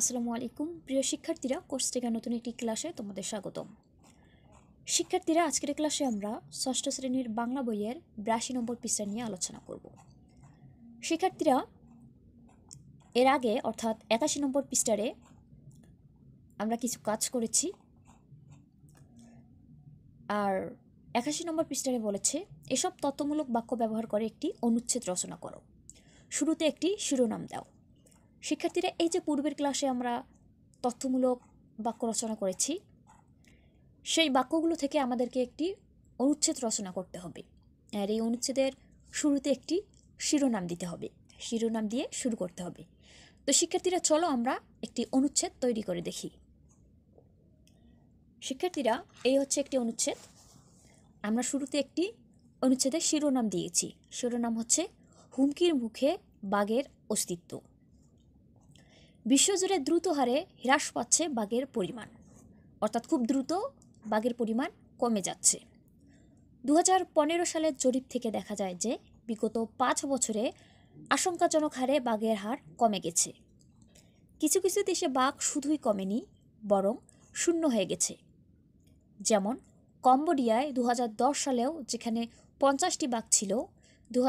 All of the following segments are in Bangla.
আসসালামু আলাইকুম প্রিয় শিক্ষার্থীরা কোর্স থেকে নতুন একটি ক্লাসে তোমাদের স্বাগত শিক্ষার্থীরা আজকের ক্লাসে আমরা ষষ্ঠ শ্রেণীর বাংলা বইয়ের বিরাশি নম্বর পৃষ্ঠা নিয়ে আলোচনা করব শিক্ষার্থীরা এর আগে অর্থাৎ একাশি নম্বর পৃষ্ঠারে আমরা কিছু কাজ করেছি আর একাশি নম্বর পৃষ্ঠারে বলেছে এসব তত্ত্বমূলক বাক্য ব্যবহার করে একটি অনুচ্ছেদ রচনা করো শুরুতে একটি শিরোনাম দাও শিক্ষার্থীরা এই যে পূর্বের ক্লাসে আমরা তথ্যমূলক বাক্য রচনা করেছি সেই বাক্যগুলো থেকে আমাদেরকে একটি অনুচ্ছেদ রচনা করতে হবে আর এই অনুচ্ছেদের শুরুতে একটি শিরোনাম দিতে হবে শিরোনাম দিয়ে শুরু করতে হবে তো শিক্ষার্থীরা চলো আমরা একটি অনুচ্ছেদ তৈরি করে দেখি শিক্ষার্থীরা এই হচ্ছে একটি অনুচ্ছেদ আমরা শুরুতে একটি অনুচ্ছেদের শিরোনাম দিয়েছি শিরোনাম হচ্ছে হুমকির মুখে বাঘের অস্তিত্ব বিশ্বজুড়ে দ্রুত হারে হ্রাস পাচ্ছে বাঘের পরিমাণ অর্থাৎ খুব দ্রুত বাঘের পরিমাণ কমে যাচ্ছে দু সালের জরিপ থেকে দেখা যায় যে বিগত পাঁচ বছরে আশঙ্কাজনক হারে বাঘের হার কমে গেছে কিছু কিছু দেশে বাঘ শুধুই কমেনি বরং শূন্য হয়ে গেছে যেমন কম্বোডিয়ায় দু সালেও যেখানে পঞ্চাশটি বাঘ ছিল দু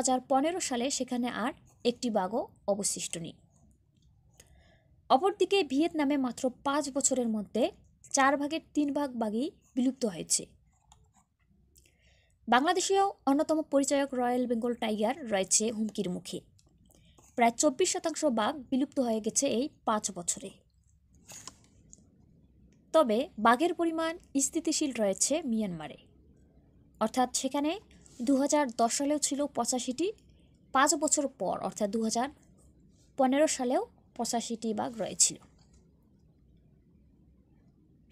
সালে সেখানে আর একটি বাঘও অবশিষ্ট নেই অপরদিকে ভিয়েতনামে মাত্র পাঁচ বছরের মধ্যে চার ভাগের তিন ভাগ বাঘই বিলুপ্ত হয়েছে বাংলাদেশেও অন্যতম পরিচায়ক রয়্যাল বেঙ্গল টাইগার রয়েছে হুমকির মুখে প্রায় চব্বিশ শতাংশ বাঘ বিলুপ্ত হয়ে গেছে এই পাঁচ বছরে তবে বাঘের পরিমাণ স্থিতিশীল রয়েছে মিয়ানমারে অর্থাৎ সেখানে দু সালেও ছিল পঁচাশিটি পাঁচ বছর পর অর্থাৎ দু সালেও পঁচাশিটি বাঘ রয়েছিল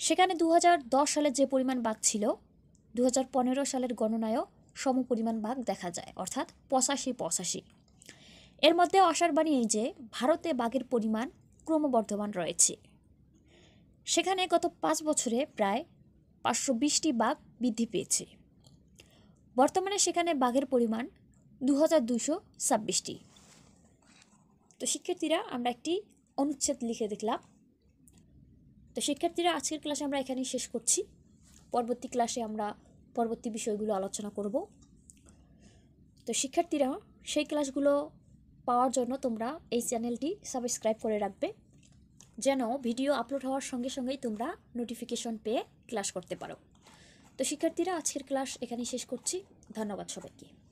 সেখানে দু সালের যে পরিমাণ বাঘ ছিল দু সালের গণনায়ও সম পরিমাণ বাঘ দেখা যায় অর্থাৎ পঁচাশি পঁচাশি এর মধ্যে আসার বাণী এই যে ভারতে বাঘের পরিমাণ ক্রমবর্ধমান রয়েছে সেখানে গত পাঁচ বছরে প্রায় পাঁচশো বিশটি বাঘ বৃদ্ধি পেয়েছে বর্তমানে সেখানে বাঘের পরিমাণ দু হাজার দুশো ছাব্বিশটি তো শিক্ষার্থীরা আমরা একটি অনুচ্ছেদ লিখে দেখলাম তো শিক্ষার্থীরা আজকের ক্লাসে আমরা এখানেই শেষ করছি পরবর্তী ক্লাসে আমরা পরবর্তী বিষয়গুলো আলোচনা করব তো শিক্ষার্থীরা সেই ক্লাসগুলো পাওয়ার জন্য তোমরা এই চ্যানেলটি সাবস্ক্রাইব করে রাখবে যেন ভিডিও আপলোড হওয়ার সঙ্গে সঙ্গেই তোমরা নোটিফিকেশন পেয়ে ক্লাস করতে পারো তো শিক্ষার্থীরা আজকের ক্লাস এখানেই শেষ করছি ধন্যবাদ সবাইকে